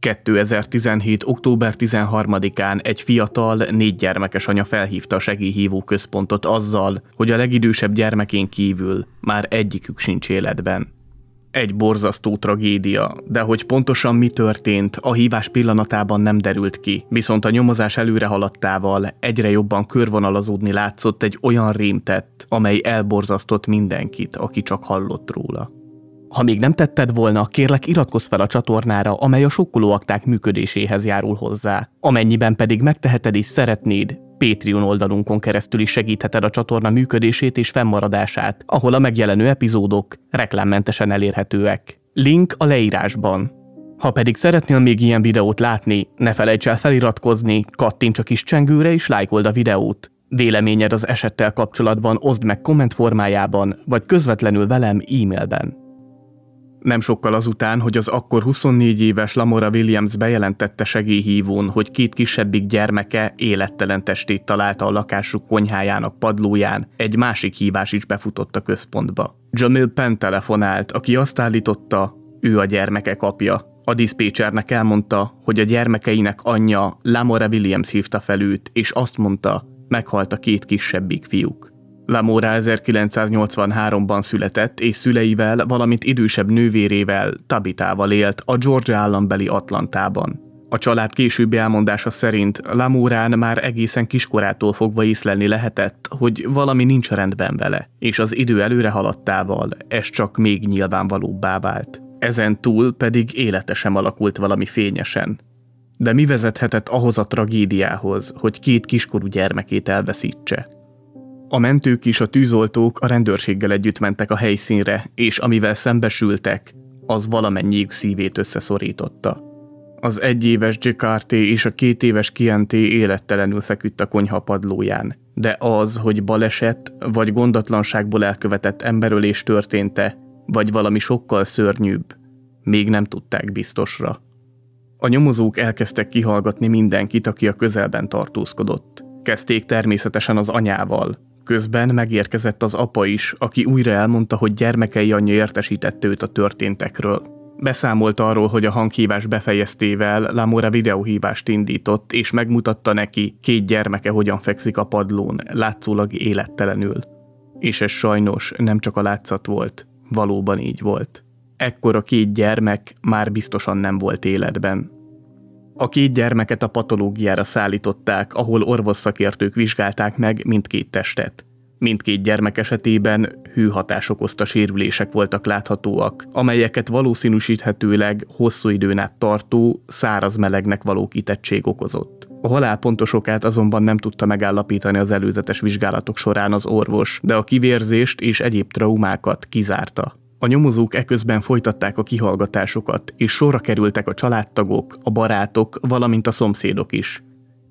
2017. október 13-án egy fiatal, négy gyermekes anya felhívta a segélyhívó központot azzal, hogy a legidősebb gyermekén kívül már egyikük sincs életben. Egy borzasztó tragédia, de hogy pontosan mi történt, a hívás pillanatában nem derült ki, viszont a nyomozás előre haladtával egyre jobban körvonalazódni látszott egy olyan rémtett, amely elborzasztott mindenkit, aki csak hallott róla. Ha még nem tetted volna, kérlek iratkozz fel a csatornára, amely a sokkoló akták működéséhez járul hozzá. Amennyiben pedig megteheted és szeretnéd, Patreon oldalunkon keresztül is segítheted a csatorna működését és fennmaradását, ahol a megjelenő epizódok reklámmentesen elérhetőek. Link a leírásban. Ha pedig szeretnél még ilyen videót látni, ne felejts el feliratkozni, kattints a kis csengőre és lájkold a videót. Véleményed az esettel kapcsolatban oszd meg komment formájában, vagy közvetlenül velem e-mailben. Nem sokkal azután, hogy az akkor 24 éves Lamora Williams bejelentette segélyhívón, hogy két kisebbik gyermeke élettelen testét találta a lakásuk konyhájának padlóján, egy másik hívás is befutott a központba. Jamil Penn telefonált, aki azt állította, ő a gyermekek apja. A diszpécsernek elmondta, hogy a gyermekeinek anyja Lamora Williams hívta fel őt, és azt mondta, meghalt a két kisebbik fiúk. Lamora 1983-ban született, és szüleivel, valamint idősebb nővérével, Tabitával élt a Georgia állambeli Atlantában. A család későbbi elmondása szerint Lamorán már egészen kiskorától fogva észlelni lehetett, hogy valami nincs rendben vele, és az idő előre haladtával ez csak még nyilvánvalóbbá vált. Ezen túl pedig élete sem alakult valami fényesen. De mi vezethetett ahhoz a tragédiához, hogy két kiskorú gyermekét elveszítse? A mentők és a tűzoltók a rendőrséggel együtt mentek a helyszínre, és amivel szembesültek, az valamennyiük szívét összeszorította. Az egyéves Gicarté és a két éves Kianté élettelenül feküdt a konyha padlóján, de az, hogy baleset vagy gondatlanságból elkövetett emberölés történte, vagy valami sokkal szörnyűbb, még nem tudták biztosra. A nyomozók elkezdtek kihallgatni mindenkit, aki a közelben tartózkodott. Kezdték természetesen az anyával, Közben megérkezett az apa is, aki újra elmondta, hogy gyermekei anyja értesítette őt a történtekről. Beszámolt arról, hogy a hanghívás befejeztével Lamora videóhívást indított, és megmutatta neki, két gyermeke hogyan fekszik a padlón, látszólag élettelenül. És ez sajnos nem csak a látszat volt, valóban így volt. Ekkor a két gyermek már biztosan nem volt életben, a két gyermeket a patológiára szállították, ahol orvosszakértők vizsgálták meg mindkét testet. Mindkét gyermek esetében hőhatás okozta sérülések voltak láthatóak, amelyeket valószínűsíthetőleg hosszú időn át tartó, száraz melegnek való kitettség okozott. A halálpontos okát azonban nem tudta megállapítani az előzetes vizsgálatok során az orvos, de a kivérzést és egyéb traumákat kizárta. A nyomozók eközben folytatták a kihallgatásokat, és sorra kerültek a családtagok, a barátok, valamint a szomszédok is.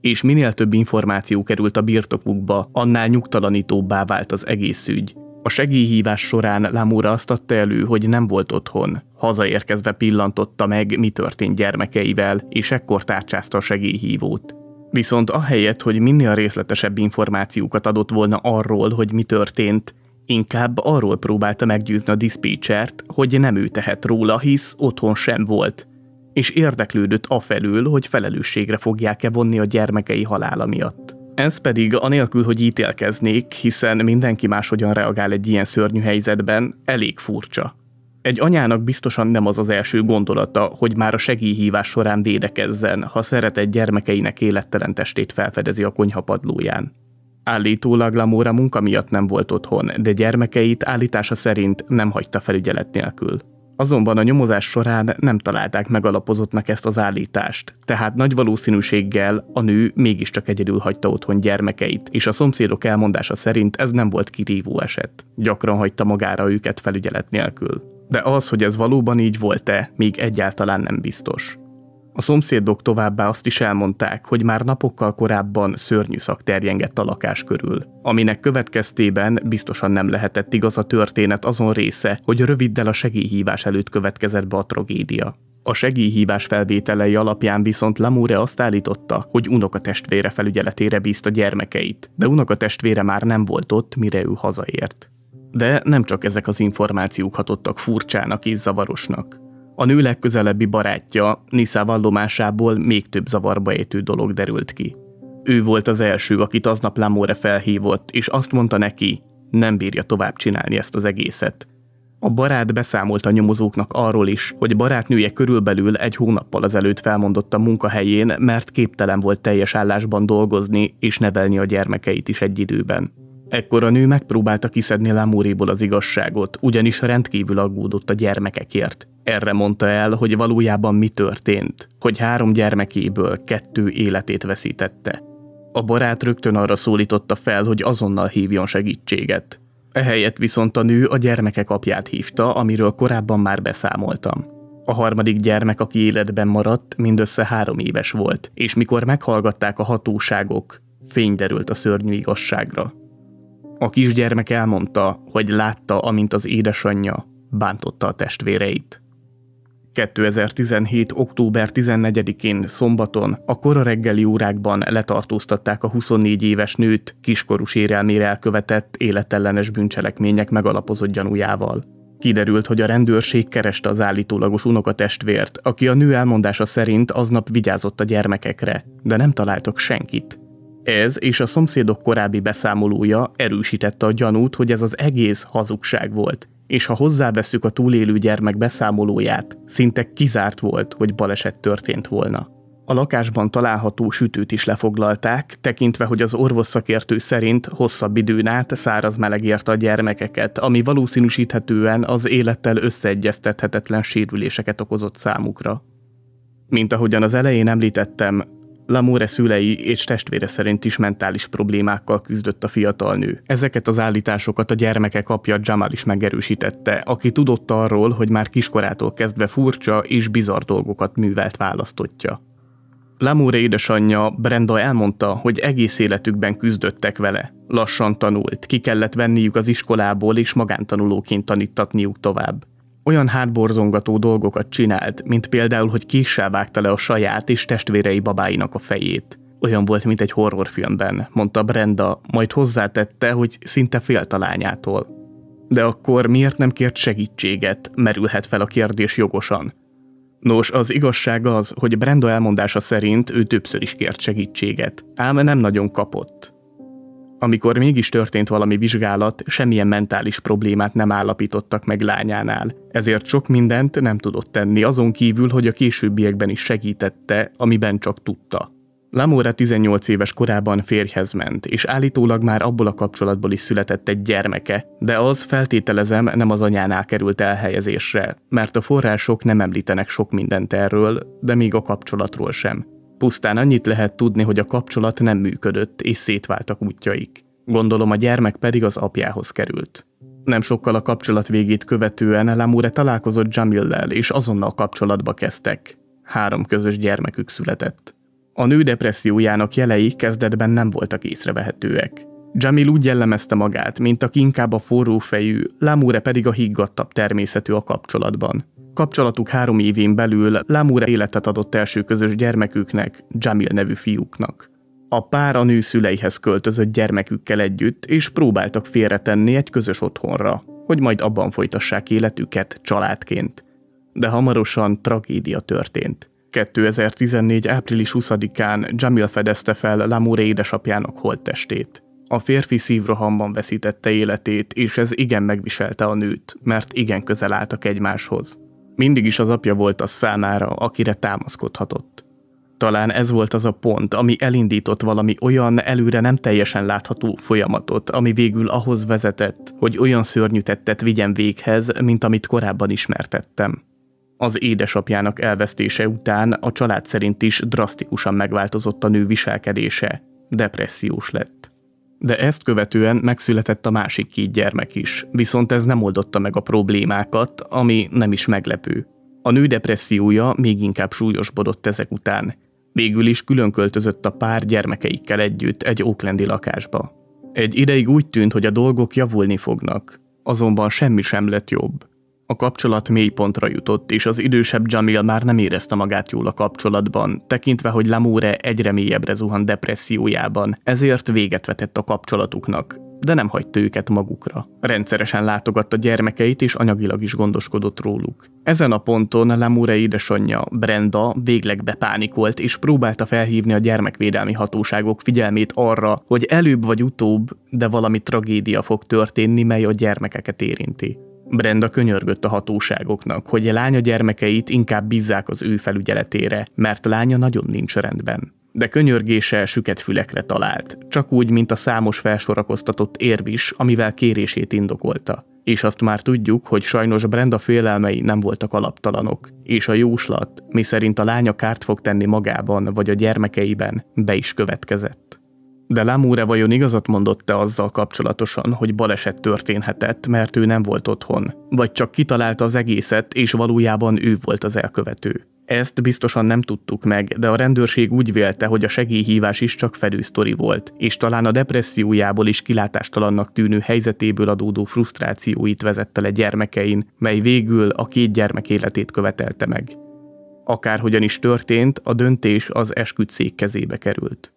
És minél több információ került a birtokukba, annál nyugtalanítóbbá vált az egész ügy. A segélyhívás során Lamura azt adta elő, hogy nem volt otthon. Hazaérkezve pillantotta meg, mi történt gyermekeivel, és ekkor tárcsázta a segélyhívót. Viszont ahelyett, hogy minél részletesebb információkat adott volna arról, hogy mi történt, Inkább arról próbálta meggyőzni a diszpécsert, hogy nem ő tehet róla, hisz otthon sem volt, és érdeklődött afelől, hogy felelősségre fogják-e vonni a gyermekei halála miatt. Ez pedig anélkül, hogy ítélkeznék, hiszen mindenki máshogyan reagál egy ilyen szörnyű helyzetben, elég furcsa. Egy anyának biztosan nem az az első gondolata, hogy már a segélyhívás során védekezzen, ha szeretett gyermekeinek élettelen testét felfedezi a konyha padlóján. Állítólag Lamóra munka miatt nem volt otthon, de gyermekeit állítása szerint nem hagyta felügyelet nélkül. Azonban a nyomozás során nem találták megalapozottnak ezt az állítást, tehát nagy valószínűséggel a nő mégiscsak egyedül hagyta otthon gyermekeit, és a szomszédok elmondása szerint ez nem volt kirívó eset. Gyakran hagyta magára őket felügyelet nélkül. De az, hogy ez valóban így volt-e, még egyáltalán nem biztos. A szomszédok továbbá azt is elmondták, hogy már napokkal korábban szörnyű szak terjengett a lakás körül, aminek következtében biztosan nem lehetett igaz a történet azon része, hogy röviddel a segélyhívás előtt következett be a tragédia. A segélyhívás felvételei alapján viszont Lamure azt állította, hogy unokatestvére felügyeletére bízta gyermekeit, de unokatestvére már nem volt ott, mire ő hazaért. De nem csak ezek az információk hatottak furcsának és zavarosnak. A nő legközelebbi barátja Nisza vallomásából még több zavarba ejtő dolog derült ki. Ő volt az első, akit aznap Lamore felhívott, és azt mondta neki, nem bírja tovább csinálni ezt az egészet. A barát beszámolt a nyomozóknak arról is, hogy barátnője körülbelül egy hónappal azelőtt felmondott a munkahelyén, mert képtelen volt teljes állásban dolgozni és nevelni a gyermekeit is egy időben. Ekkor a nő megpróbálta kiszedni Lámóréból az igazságot, ugyanis rendkívül aggódott a gyermekekért erre mondta el, hogy valójában mi történt, hogy három gyermekéből kettő életét veszítette. A barát rögtön arra szólította fel, hogy azonnal hívjon segítséget. Ehelyett viszont a nő a gyermekek apját hívta, amiről korábban már beszámoltam. A harmadik gyermek, aki életben maradt, mindössze három éves volt, és mikor meghallgatták a hatóságok, fény derült a szörnyű igazságra. A kisgyermek elmondta, hogy látta, amint az édesanyja bántotta a testvéreit. 2017. október 14-én szombaton a kora reggeli órákban letartóztatták a 24 éves nőt kiskorú sérelmére elkövetett életellenes bűncselekmények megalapozott gyanújával. Kiderült, hogy a rendőrség kereste az állítólagos unokatestvért, aki a nő elmondása szerint aznap vigyázott a gyermekekre, de nem találtak senkit. Ez és a szomszédok korábbi beszámolója erősítette a gyanút, hogy ez az egész hazugság volt, és ha hozzáveszük a túlélő gyermek beszámolóját, szinte kizárt volt, hogy baleset történt volna. A lakásban található sütőt is lefoglalták, tekintve, hogy az orvos szakértő szerint hosszabb időn át száraz meleg érte a gyermekeket, ami valószínűsíthetően az élettel összeegyeztethetetlen sérüléseket okozott számukra. Mint ahogyan az elején említettem, Lamore szülei és testvére szerint is mentális problémákkal küzdött a fiatal nő. Ezeket az állításokat a gyermekek apja Jamal is megerősítette, aki tudott arról, hogy már kiskorától kezdve furcsa és bizarr dolgokat művelt választotja. Lamore édesanyja, Brenda elmondta, hogy egész életükben küzdöttek vele. Lassan tanult, ki kellett venniük az iskolából és magántanulóként tanítatniuk tovább olyan hátborzongató dolgokat csinált, mint például, hogy kissel vágta le a saját és testvérei babáinak a fejét. Olyan volt, mint egy horrorfilmben, mondta Brenda, majd hozzátette, hogy szinte félt a lányától. De akkor miért nem kért segítséget, merülhet fel a kérdés jogosan. Nos, az igazság az, hogy Brenda elmondása szerint ő többször is kért segítséget, ám nem nagyon kapott. Amikor mégis történt valami vizsgálat, semmilyen mentális problémát nem állapítottak meg lányánál, ezért sok mindent nem tudott tenni, azon kívül, hogy a későbbiekben is segítette, amiben csak tudta. Lamora 18 éves korában férjhez ment, és állítólag már abból a kapcsolatból is született egy gyermeke, de az feltételezem nem az anyánál került elhelyezésre, mert a források nem említenek sok mindent erről, de még a kapcsolatról sem. Pusztán annyit lehet tudni, hogy a kapcsolat nem működött, és szétváltak útjaik. Gondolom a gyermek pedig az apjához került. Nem sokkal a kapcsolat végét követően Lamure találkozott Jamillel, és azonnal kapcsolatba kezdtek. Három közös gyermekük született. A nő depressziójának jelei kezdetben nem voltak észrevehetőek. Jamil úgy jellemezte magát, mint aki inkább a fejű, Lamure pedig a higgadtabb természetű a kapcsolatban. Kapcsolatuk három évén belül Lamour életet adott első közös gyermeküknek, Jamil nevű fiúknak. A pár a nő szüleihez költözött gyermekükkel együtt, és próbáltak félretenni egy közös otthonra, hogy majd abban folytassák életüket családként. De hamarosan tragédia történt. 2014. április 20-án Jamil fedezte fel Lamour édesapjának holttestét. A férfi szívrohamban veszítette életét, és ez igen megviselte a nőt, mert igen közel álltak egymáshoz. Mindig is az apja volt a számára, akire támaszkodhatott. Talán ez volt az a pont, ami elindított valami olyan előre nem teljesen látható folyamatot, ami végül ahhoz vezetett, hogy olyan szörnyű tettet vigyen véghez, mint amit korábban ismertettem. Az édesapjának elvesztése után a család szerint is drasztikusan megváltozott a nő viselkedése, depressziós lett de ezt követően megszületett a másik két gyermek is, viszont ez nem oldotta meg a problémákat, ami nem is meglepő. A nő depressziója még inkább súlyosbodott ezek után. Végül is külön költözött a pár gyermekeikkel együtt egy oaklandi lakásba. Egy ideig úgy tűnt, hogy a dolgok javulni fognak, azonban semmi sem lett jobb. A kapcsolat mély pontra jutott, és az idősebb Jamil már nem érezte magát jól a kapcsolatban, tekintve, hogy Lamoure egyre mélyebbre zuhan depressziójában, ezért véget vetett a kapcsolatuknak, de nem hagyta őket magukra. Rendszeresen látogatta gyermekeit és anyagilag is gondoskodott róluk. Ezen a ponton Lemure édesanyja, Brenda végleg bepánikolt és próbálta felhívni a gyermekvédelmi hatóságok figyelmét arra, hogy előbb vagy utóbb, de valami tragédia fog történni, mely a gyermekeket érinti. Brenda könyörgött a hatóságoknak, hogy a lánya gyermekeit inkább bízzák az ő felügyeletére, mert lánya nagyon nincs rendben. De könyörgése süket fülekre talált, csak úgy, mint a számos felsorakoztatott érvis, amivel kérését indokolta. És azt már tudjuk, hogy sajnos Brenda félelmei nem voltak alaptalanok, és a jóslat, miszerint a lánya kárt fog tenni magában vagy a gyermekeiben, be is következett. De Lamúre vajon igazat mondott-e azzal kapcsolatosan, hogy baleset történhetett, mert ő nem volt otthon? Vagy csak kitalálta az egészet, és valójában ő volt az elkövető? Ezt biztosan nem tudtuk meg, de a rendőrség úgy vélte, hogy a segélyhívás is csak fedősztori volt, és talán a depressziójából is kilátástalannak tűnő helyzetéből adódó frusztrációit vezette le gyermekein, mely végül a két gyermek életét követelte meg. Akárhogyan is történt, a döntés az esküdszék kezébe került.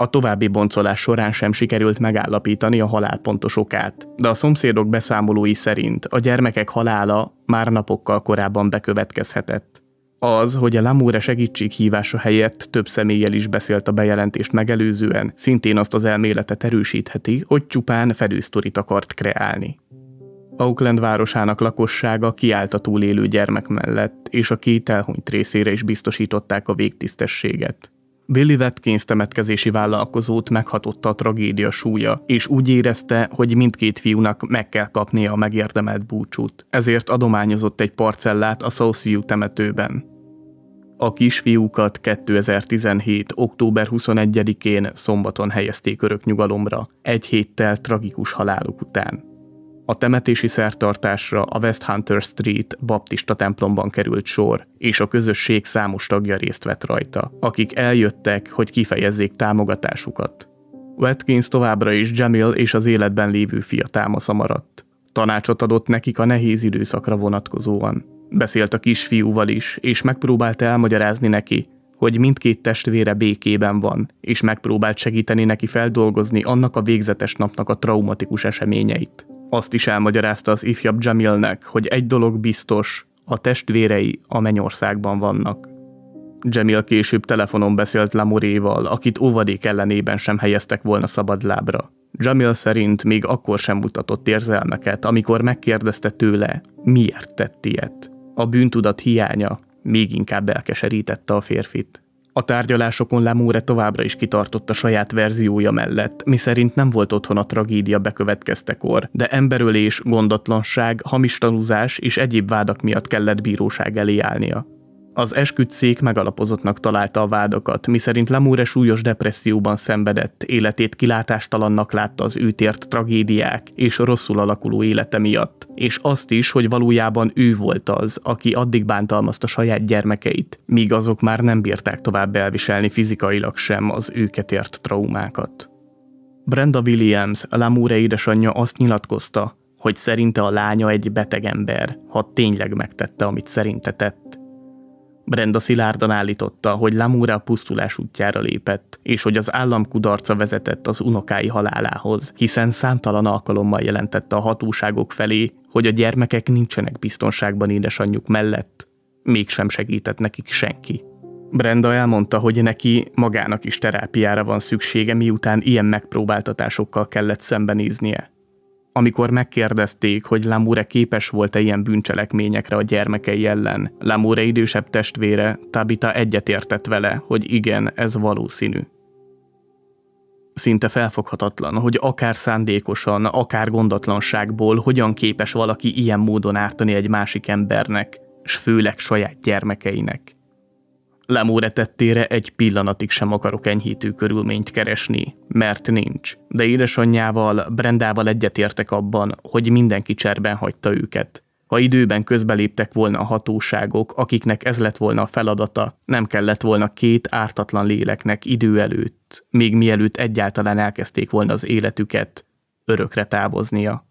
A további boncolás során sem sikerült megállapítani a halál pontos okát, de a szomszédok beszámolói szerint a gyermekek halála már napokkal korábban bekövetkezhetett. Az, hogy a segítség hívása helyett több személlyel is beszélt a bejelentést megelőzően, szintén azt az elméletet erősítheti, hogy csupán fedősztorit akart kreálni. Auckland városának lakossága kiállt a túlélő gyermek mellett, és a két elhunyt részére is biztosították a végtisztességet. Billy Watkins temetkezési vállalkozót meghatotta a tragédia súlya, és úgy érezte, hogy mindkét fiúnak meg kell kapnia a megérdemelt búcsút. Ezért adományozott egy parcellát a Southview temetőben. A kisfiúkat 2017. október 21-én szombaton helyezték örök nyugalomra, egy héttel tragikus haláluk után a temetési szertartásra a West Hunter Street baptista templomban került sor, és a közösség számos tagja részt vett rajta, akik eljöttek, hogy kifejezzék támogatásukat. Watkins továbbra is Jamil és az életben lévő fia támasza maradt. Tanácsot adott nekik a nehéz időszakra vonatkozóan. Beszélt a kisfiúval is, és megpróbált elmagyarázni neki, hogy mindkét testvére békében van, és megpróbált segíteni neki feldolgozni annak a végzetes napnak a traumatikus eseményeit. Azt is elmagyarázta az ifjabb Jamilnek, hogy egy dolog biztos, a testvérei a mennyországban vannak. Jamil később telefonon beszélt Lamoréval, akit óvadék ellenében sem helyeztek volna szabad lábra. Jamil szerint még akkor sem mutatott érzelmeket, amikor megkérdezte tőle, miért tett ilyet. A bűntudat hiánya még inkább elkeserítette a férfit. A tárgyalásokon Lemúre továbbra is kitartott a saját verziója mellett, miszerint nem volt otthon a tragédia bekövetkeztekor, de emberölés, gondatlanság, hamis tanúzás és egyéb vádak miatt kellett bíróság elé állnia. Az esküdtszék megalapozottnak találta a vádakat, miszerint Lemúre súlyos depresszióban szenvedett, életét kilátástalannak látta az őt ért tragédiák és rosszul alakuló élete miatt, és azt is, hogy valójában ő volt az, aki addig bántalmazta saját gyermekeit, míg azok már nem bírták tovább elviselni fizikailag sem az őket ért traumákat. Brenda Williams, Lamure édesanyja azt nyilatkozta, hogy szerinte a lánya egy beteg ember, ha tényleg megtette, amit szerinte tett, Brenda szilárdan állította, hogy Lamura pusztulás útjára lépett, és hogy az állam kudarca vezetett az unokái halálához, hiszen számtalan alkalommal jelentette a hatóságok felé, hogy a gyermekek nincsenek biztonságban édesanyjuk mellett, mégsem segített nekik senki. Brenda elmondta, hogy neki magának is terápiára van szüksége, miután ilyen megpróbáltatásokkal kellett szembenéznie amikor megkérdezték, hogy Lamure képes volt-e ilyen bűncselekményekre a gyermekei ellen, Lamure idősebb testvére, Tabita egyetértett vele, hogy igen, ez valószínű. Szinte felfoghatatlan, hogy akár szándékosan, akár gondatlanságból hogyan képes valaki ilyen módon ártani egy másik embernek, s főleg saját gyermekeinek. Lemóre tettére egy pillanatig sem akarok enyhítő körülményt keresni, mert nincs. De édesanyjával, Brendával egyetértek abban, hogy mindenki cserben hagyta őket. Ha időben közbeléptek volna a hatóságok, akiknek ez lett volna a feladata, nem kellett volna két ártatlan léleknek idő előtt, még mielőtt egyáltalán elkezdték volna az életüket, örökre távoznia.